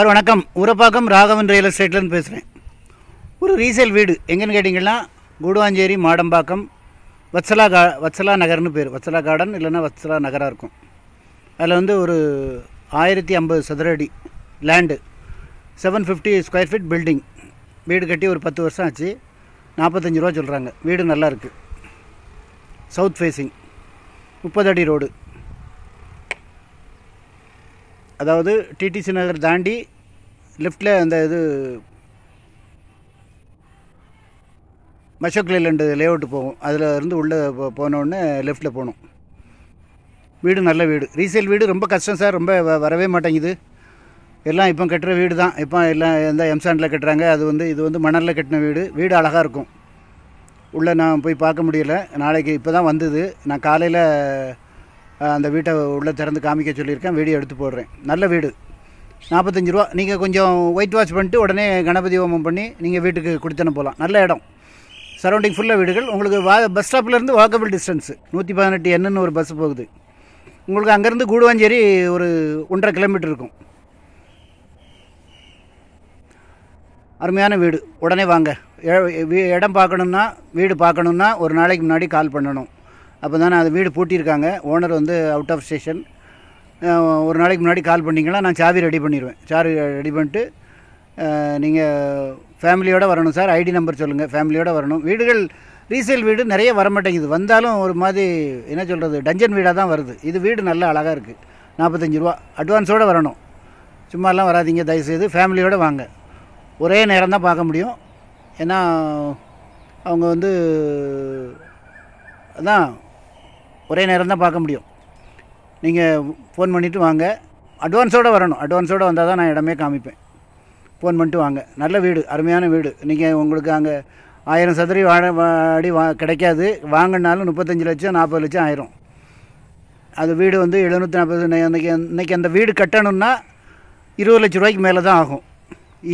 sir வணக்கம் உரப்பாக்கம் Raghavan real எஸ்டேட்லேருந்து பேசுகிறேன் ஒரு ரீசேல் வீடு எங்கேன்னு கேட்டிங்கன்னா கூடுவாஞ்சேரி மாடம்பாக்கம் வத்சலா கா வத்சலா நகர்னு பேர் வத்சலா கார்டன் இல்லைன்னா வத்சலா நகராக இருக்கும் அதில் வந்து ஒரு ஆயிரத்தி ஐம்பது சதுர அடி land seven fifty square feet building வீடு கட்டி ஒரு பத்து வருஷம் ஆச்சு நாற்பத்தஞ்சு ரூபா சொல்கிறாங்க வீடு நல்லாயிருக்கு சவுத் ஃபேஸிங் முப்பது அடி ரோடு அதாவது டிடிசி நகர் தாண்டி லெஃப்டில் அந்த இது மஷோக் லே லேஅவுட்டு போகும் அதில் இருந்து உள்ளே போ போனோடனே லெஃப்ட்டில் போகணும் வீடு நல்ல வீடு ரீசேல் வீடு ரொம்ப கஷ்டம் சார் ரொம்ப வரவே மாட்டேங்குது எல்லாம் இப்போ கட்டுற வீடு தான் இப்போ எல்லாம் எந்த எம்சாண்டில் கட்டுறாங்க அது வந்து இது வந்து மணலில் கட்டின வீடு வீடு அழகாக இருக்கும் உள்ளே நான் போய் பார்க்க முடியல நாளைக்கு இப்போ தான் வந்தது நான் காலையில் அந்த வீட்டை உள்ளே திறந்து காமிக்க சொல்லியிருக்கேன் வீடியோ எடுத்து போடுறேன் நல்ல வீடு நாற்பத்தஞ்சு ரூபா நீங்கள் கொஞ்சம் ஒயிட் வாஷ் பண்ணிட்டு உடனே கணபதி ஹோமம் பண்ணி நீங்கள் வீட்டுக்கு கொடுத்தனு போகலாம் நல்ல இடம் சரௌண்டிங் ஃபுல்லாக வீடுகள் உங்களுக்கு வா பஸ் ஸ்டாப்லேருந்து வாக்கபிள் டிஸ்டன்ஸு நூற்றி பதினெட்டு என்னன்னு ஒரு பஸ் போகுது உங்களுக்கு அங்கேருந்து கூடுவாஞ்சேரி ஒரு ஒன்றரை கிலோமீட்டர் இருக்கும் அருமையான வீடு உடனே வாங்க இடம் பார்க்கணுன்னா வீடு பார்க்கணுன்னா ஒரு நாளைக்கு முன்னாடி கால் பண்ணணும் அப்போ தான் அது வீடு பூட்டியிருக்காங்க ஓனர் வந்து அவுட் ஆஃப் ஸ்டேஷன் ஒரு நாளைக்கு முன்னாடி கால் பண்ணிங்களா நான் சாவி ரெடி பண்ணிடுவேன் சாவி ரெடி பண்ணிட்டு நீங்கள் ஃபேமிலியோடு வரணும் சார் ஐடி நம்பர் சொல்லுங்கள் ஃபேமிலியோடு வரணும் வீடுகள் ரீசேல் வீடு நிறைய வரமாட்டேங்குது வந்தாலும் ஒரு மாதிரி என்ன சொல்கிறது டஞ்சன் வீடாக தான் வருது இது வீடு நல்ல அழகாக இருக்குது நாற்பத்தஞ்சு ரூபா அட்வான்ஸோடு வரணும் சும்மாலாம் வராதிங்க தயவுசெய்து ஃபேமிலியோடு வாங்க ஒரே நேரம் தான் பார்க்க முடியும் ஏன்னா அவங்க வந்து அதான் ஒரே நேரம் தான் பார்க்க முடியும் நீங்கள் ஃபோன் பண்ணிவிட்டு வாங்க அட்வான்ஸோடு வரணும் அட்வான்ஸோடு வந்தால் தான் நான் இடமே காமிப்பேன் ஃபோன் பண்ணிட்டு வாங்க நல்ல வீடு அருமையான வீடு நீங்கள் உங்களுக்கு அங்கே ஆயிரம் சதுரி வாழ அடி வா கிடைக்காது வாங்கினாலும் முப்பத்தஞ்சு லட்சம் நாற்பது லட்சம் ஆயிரும் அது வீடு வந்து எழுநூற்றி நாற்பது இன்றைக்கி இன்றைக்கி அந்த வீடு கட்டணும்னா இருபது லட்ச ரூபாய்க்கு மேலே தான் ஆகும்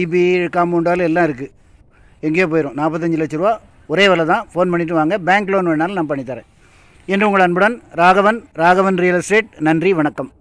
இபி e காம்பவுண்டால் எல்லாம் இருக்குது எங்கேயோ போயிடும் நாற்பத்தஞ்சு லட்ச ரூபா ஒரே விலை தான் ஃபோன் பண்ணிவிட்டு வாங்க பேங்க் லோன் வேணாலும் நான் பண்ணித்தரேன் என்று உங்கள் அன்புடன் ராகவன் ராகவன் ரியல் எஸ்டேட் நன்றி வணக்கம்